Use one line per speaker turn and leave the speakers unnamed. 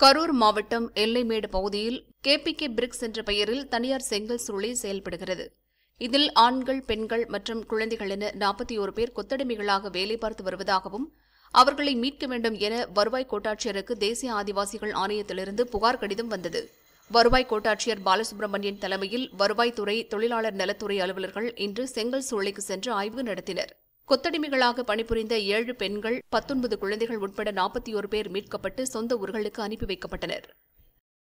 கரூர் மாவட்டம் எல்லைமேடு பகுதியில் KPK BRICS என்ற பெயரில் தனியார் செங்கல் சுருளி செயல்படுகிறது இதில் ஆண்கள் பெண்கள் மற்றும் குழந்தைகள் என நாற்பத்தி ஒரு பேர் கொத்தடிமைகளாக வேலை பார்த்து வருவதாகவும் அவர்களை மீட்க வேண்டும் என வருவாய் கோட்டாட்சியருக்கு தேசிய ஆதிவாசிகள் ஆணையத்திலிருந்து புகார் கடிதம் வந்தது வருவாய் கோட்டாட்சியர் பாலசுப்ரமணியன் தலைமையில் வருவாய்த்துறை தொழிலாளர் நலத்துறை அலுவலர்கள் இன்று செங்கல் சூளைக்கு சென்று ஆய்வு நடத்தினர் கொத்தடிமைகளாக பணிபுரிந்த ஏழு பெண்கள் பத்தொன்பது குழந்தைகள் உட்பட நாற்பத்தி ஒரு பேர் மீட்கப்பட்டு சொந்த ஊர்களுக்கு அனுப்பி வைக்கப்பட்டனர்